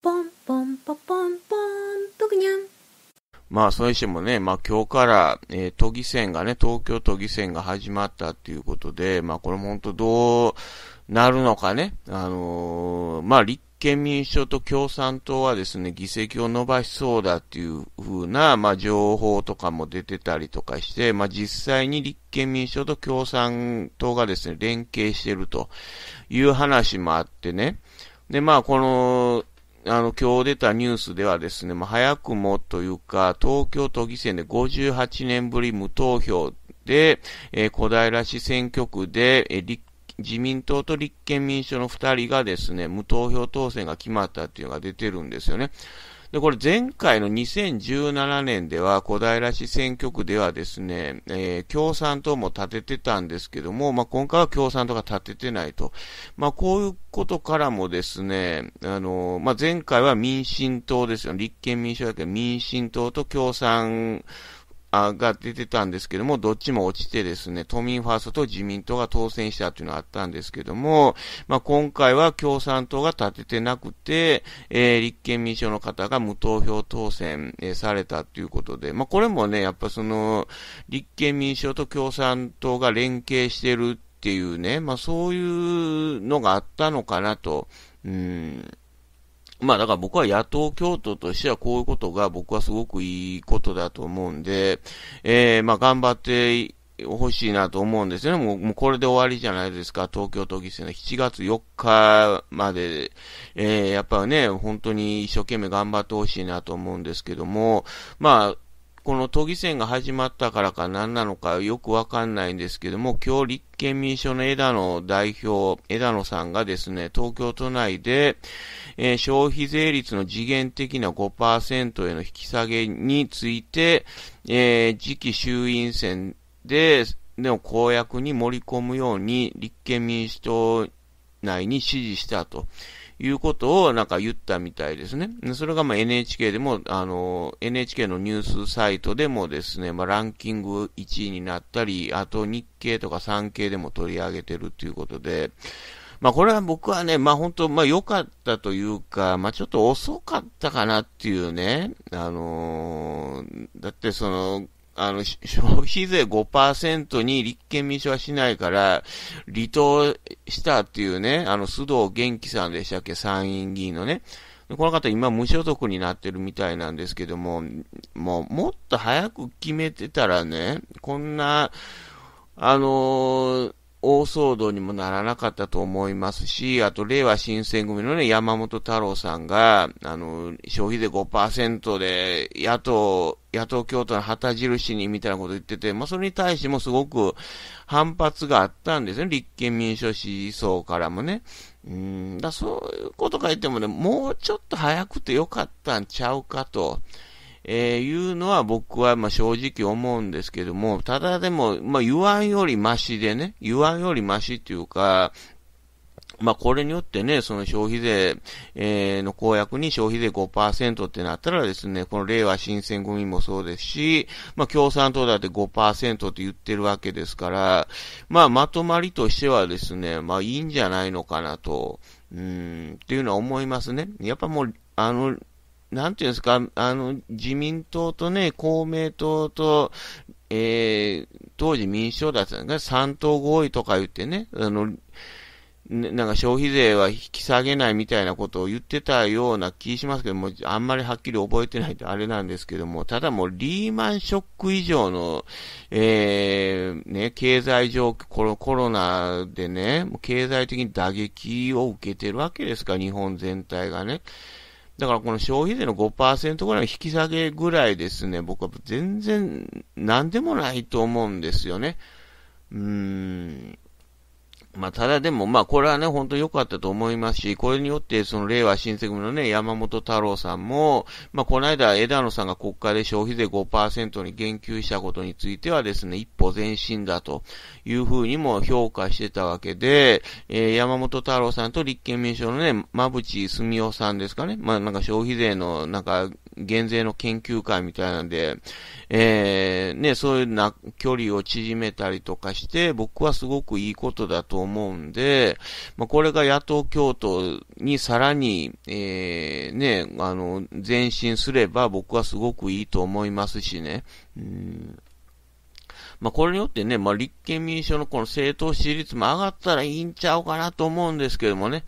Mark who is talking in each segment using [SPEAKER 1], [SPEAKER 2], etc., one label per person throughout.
[SPEAKER 1] ポンポンポポンポンとぐにゃん。まあ、それにしてもね、まあ今日から、えー、都議選がね、東京都議選が始まったっていうことで、まあこれも本当どうなるのかね、あのー、まあ立憲民主党と共産党はですね、議席を伸ばしそうだっていうふうな、まあ、情報とかも出てたりとかして、まあ、実際に立憲民主党と共産党がですね、連携してるという話もあってね、で、まあ、この、あの、今日出たニュースではですね、まあ、早くもというか、東京都議選で58年ぶり無投票で、えー、小平市選挙区で、えー、自民党と立憲民主党の二人がですね、無投票当選が決まったっていうのが出てるんですよね。で、これ前回の2017年では、小平市選挙区ではですね、えー、共産党も立ててたんですけども、まあ、今回は共産党が立ててないと。まあ、こういうことからもですね、あの、まあ、前回は民進党ですよ。立憲民主党だけど、民進党と共産、あが出てたんですけども、どっちも落ちてですね、都民ファーストと自民党が当選したというのがあったんですけども、まあ、今回は共産党が立ててなくて、えー、立憲民主党の方が無投票当選、えー、されたということで、まあ、これもね、やっぱその、立憲民主党と共産党が連携してるっていうね、まあ、そういうのがあったのかなと、うん、まあだから僕は野党共闘としてはこういうことが僕はすごくいいことだと思うんで、えー、まあ頑張って欲しいなと思うんですよね。もう、もうこれで終わりじゃないですか。東京都議選の7月4日まで、えー、やっぱね、本当に一生懸命頑張ってほしいなと思うんですけども、まあ、この都議選が始まったからか何なのかよくわかんないんですけども、今日立憲民主党の枝野代表、枝野さんがですね、東京都内で、えー、消費税率の次元的な5%への引き下げについて、えー、次期衆院選で、でも公約に盛り込むように立憲民主党内に指示したと。いうことをなんか言ったみたいですね。それがま NHK でも、あの、NHK のニュースサイトでもですね、まあ、ランキング1位になったり、あと日経とか産経でも取り上げてるということで、まあこれは僕はね、まあ本当、まあ良かったというか、まあちょっと遅かったかなっていうね、あのー、だってその、あの、消費税5%に立憲民主はしないから、離党したっていうね、あの、須藤元気さんでしたっけ、参院議員のね。この方今無所属になってるみたいなんですけども、もう、もっと早く決めてたらね、こんな、あのー、大騒動にもならなかったと思いますし、あと、令和新選組のね、山本太郎さんが、あの、消費税5%で、野党、野党共闘の旗印にみたいなこと言ってて、まあ、それに対してもすごく反発があったんですね。立憲民主思想からもね。うん、だそういうこと書いてもね、もうちょっと早くてよかったんちゃうかと。えー、いうのは僕はま正直思うんですけども、ただでも、まあ、言わんよりマシでね、言わんよりマシっていうか、まあ、これによってね、その消費税、えー、の公約に消費税5%ってなったらですね、この令和新選組もそうですし、まあ、共産党だって5%って言ってるわけですから、まあ、まとまりとしてはですね、まあ、いいんじゃないのかなと、うん、っていうのは思いますね。やっぱもう、あの、なんていうんですか、あの、自民党とね、公明党と、えー、当時民主党だったんが、3党合意とか言ってね、あの、なんか消費税は引き下げないみたいなことを言ってたような気しますけども、あんまりはっきり覚えてないとあれなんですけども、ただもうリーマンショック以上の、えー、ね、経済状況、このコロナでね、経済的に打撃を受けてるわけですから、日本全体がね。だからこの消費税の5%ぐらいの引き下げぐらいですね、僕は全然何でもないと思うんですよね。うーん。まあ、ただでも、まあ、これはね、本当良かったと思いますし、これによって、その、令和新選組のね、山本太郎さんも、まあ、この間、枝野さんが国会で消費税5%に言及したことについてはですね、一歩前進だというふうにも評価してたわけで、えー、山本太郎さんと立憲民主党のね、馬す澄夫さんですかね、まあ、なんか消費税の、なんか、減税の研究会みたいなんで、えー、ね、そういうな、距離を縮めたりとかして、僕はすごくいいことだと思うんで、まあ、これが野党共闘にさらに、えー、ね、あの、前進すれば僕はすごくいいと思いますしね。うんまあ、これによってね、まあ、立憲民主党のこの政党支持率も上がったらいいんちゃうかなと思うんですけどもね。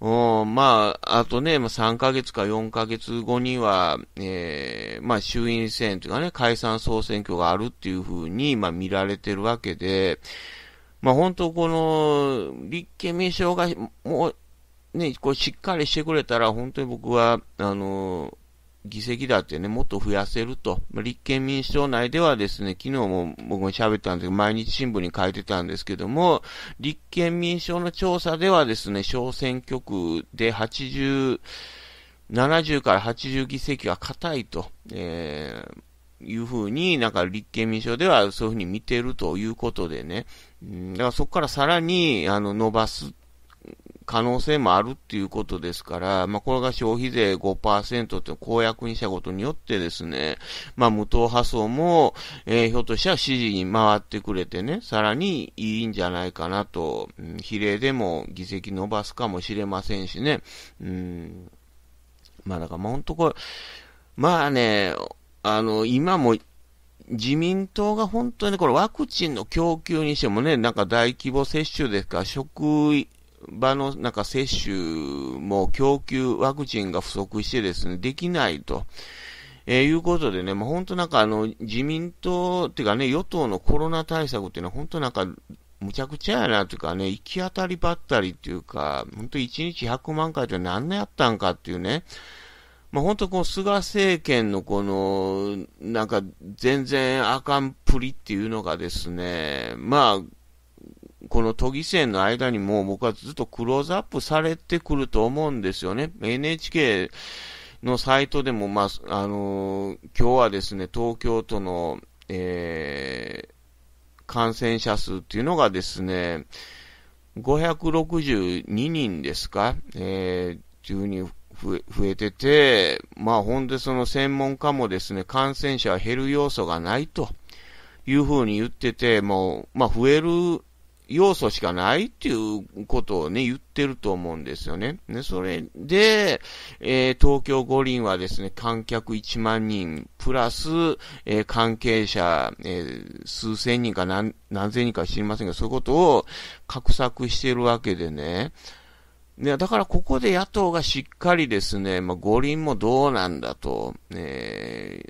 [SPEAKER 1] まあ、あとね、まあ、3ヶ月か4ヶ月後には、えー、まあ、衆院選というかね、解散総選挙があるっていうふうに、まあ、見られてるわけで、まあ、本当この、立憲民主党が、もう、ね、こう、しっかりしてくれたら、本当に僕は、あの、議席だってね、もっと増やせると。立憲民主党内ではですね、昨日も僕も喋ったんですけど、毎日新聞に書いてたんですけども、立憲民主党の調査ではですね、小選挙区で80、70から80議席は硬いと、えー、いうふうに、なんか立憲民主党ではそういうふうに見てるということでね、だからそこからさらに、あの、伸ばす可能性もあるっていうことですから、まあ、これが消費税5%って公約にしたことによってですね、まあ、無党派層も、えー、ひょっとしたら支持に回ってくれてね、さらにいいんじゃないかなと、うん、比例でも議席伸ばすかもしれませんしね、うん、まあ、だからもう本当これ、まあね、あの、今も、自民党が本当にこれワクチンの供給にしてもね、なんか大規模接種ですか、職場のなんか接種も供給、ワクチンが不足してですね、できないと。えー、いうことでね、もう本当なんかあの、自民党っていうかね、与党のコロナ対策っていうのは本当なんか、むちゃくちゃやなというかね、行き当たりばったりっていうか、本当1日100万回って何年やったんかっていうね、まあ、本当こう菅政権のこの、なんか全然あかんぷりっていうのがですね、まあ、この都議選の間にも僕はずっとクローズアップされてくると思うんですよね。NHK のサイトでも、まあ、あのー、今日はですね、東京都の、えー、感染者数っていうのがですね、562人ですか、えー、というふうに増えてて、まあ、ほんでその専門家もですね、感染者は減る要素がないというふうに言ってて、もう、まあ、増える要素しかないっていうことをね、言ってると思うんですよね。ね、それで、えー、東京五輪はですね、観客1万人、プラス、えー、関係者、えー、数千人か何、何千人か知りませんが、そういうことを画策してるわけでね、ね、だからここで野党がしっかりですね、まあ、五輪もどうなんだと、ね、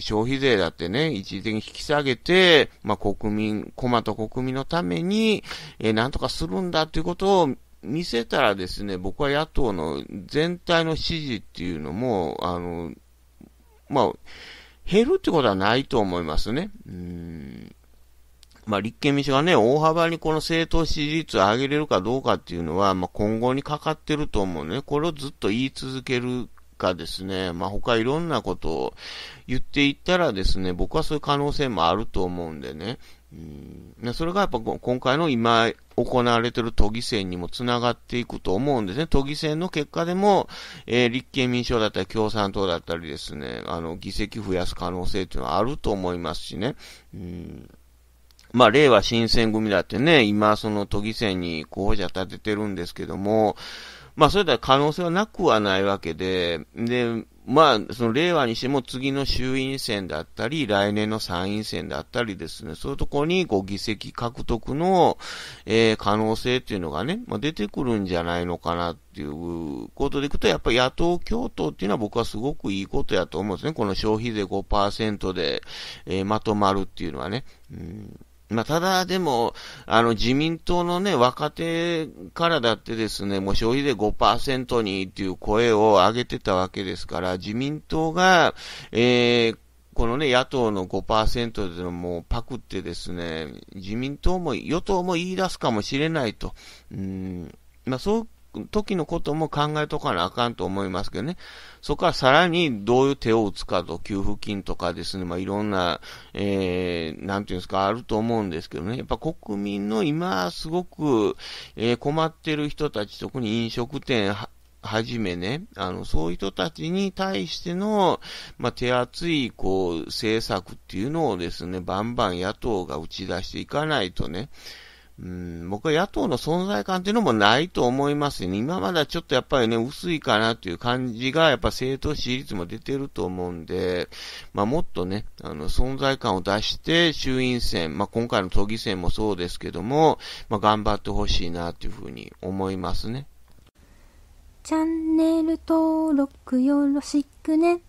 [SPEAKER 1] 消費税だってね、一時的に引き下げて、まあ、国民、コマと国民のために、えー、なんとかするんだということを見せたらですね、僕は野党の全体の支持っていうのも、あの、まあ、減るってことはないと思いますね。うんまあ、立憲民主がね、大幅にこの政党支持率を上げれるかどうかっていうのは、まあ、今後にかかってると思うね。これをずっと言い続けるかですね、まあ、他いろんなことを言っていったらですね、僕はそういう可能性もあると思うんでね。うん、それがやっぱ今回の今行われている都議選にもつながっていくと思うんですね。都議選の結果でも、えー、立憲民主党だったり共産党だったりですね、あの、議席増やす可能性っていうのはあると思いますしね。うんまあ、令和新選組だってね、今、その都議選に候補者立ててるんですけども、まあ、それでは可能性はなくはないわけで、で、まあ、その令和にしても次の衆院選だったり、来年の参院選だったりですね、そういうところにこう議席獲得の、えー、可能性っていうのがね、まあ、出てくるんじゃないのかなっていうことでいくと、やっぱり野党共闘っていうのは僕はすごくいいことやと思うんですね。この消費税5%で、えー、まとまるっていうのはね。うんまあ、ただでも、あの自民党のね、若手からだってですね、もう消費税5%にっていう声を上げてたわけですから、自民党が、えー、このね、野党の5%でのもうパクってですね、自民党も与党も言い出すかもしれないと。うんまあ、そう時のことも考えとかなあかんと思いますけどね。そこからさらにどういう手を打つかと、給付金とかですね、まあ、いろんな、えー、なんていうんですか、あると思うんですけどね。やっぱ国民の今、すごく、えー、困ってる人たち、特に飲食店、はじめね、あの、そういう人たちに対しての、まあ、手厚い、こう、政策っていうのをですね、バンバン野党が打ち出していかないとね、うん、僕は野党の存在感っていうのもないと思いますね。今まだちょっとやっぱりね、薄いかなという感じが、やっぱ政党支持率も出てると思うんで、まあもっとね、あの、存在感を出して、衆院選、まあ今回の都議選もそうですけども、まあ頑張ってほしいなっていうふうに思いますね。チャンネル登録よろしくね。